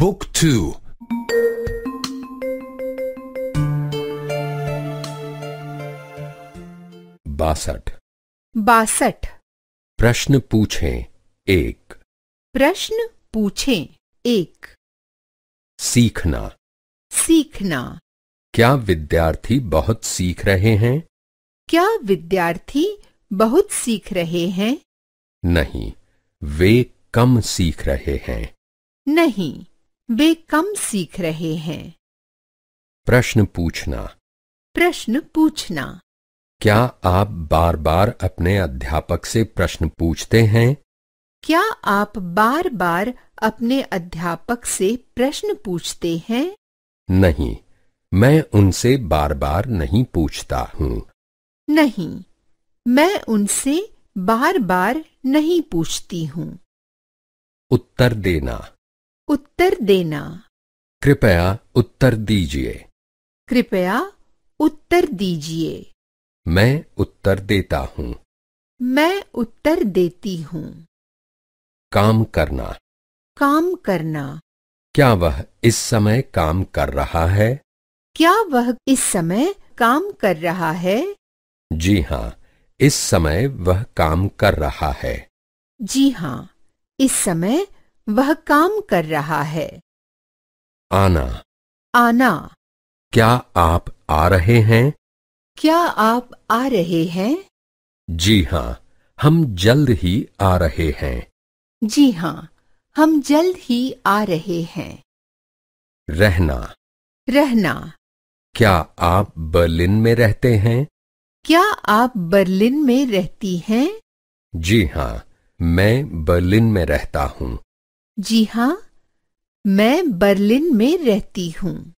Book 2 बासठ बासठ प्रश्न पूछें एक प्रश्न पूछें एक सीखना सीखना क्या विद्यार्थी बहुत सीख रहे हैं क्या विद्यार्थी बहुत सीख रहे हैं नहीं वे कम सीख रहे हैं नहीं वे कम सीख रहे हैं प्रश्न पूछना प्रश्न पूछना क्या आप बार बार अपने अध्यापक से प्रश्न पूछते हैं क्या आप बार बार अपने अध्यापक से प्रश्न पूछते हैं नहीं मैं उनसे बार बार नहीं पूछता हूँ नहीं मैं उनसे बार बार नहीं पूछती हूँ उत्तर देना उत्तर देना कृपया उत्तर दीजिए कृपया उत्तर दीजिए मैं उत्तर देता हूँ मैं उत्तर देती हूँ काम करना काम करना क्या वह इस समय काम कर रहा है क्या वह इस समय काम कर रहा है जी हाँ इस समय वह काम कर रहा है जी हाँ इस समय वह काम कर रहा है आना आना क्या आप आ रहे हैं क्या आप आ रहे हैं जी हाँ हम जल्द ही आ रहे हैं जी हाँ हम जल्द ही आ रहे हैं रहना रहना क्या आप बर्लिन में रहते हैं क्या आप बर्लिन में रहती हैं जी हाँ मैं बर्लिन में रहता हूँ जी हाँ मैं बर्लिन में रहती हूँ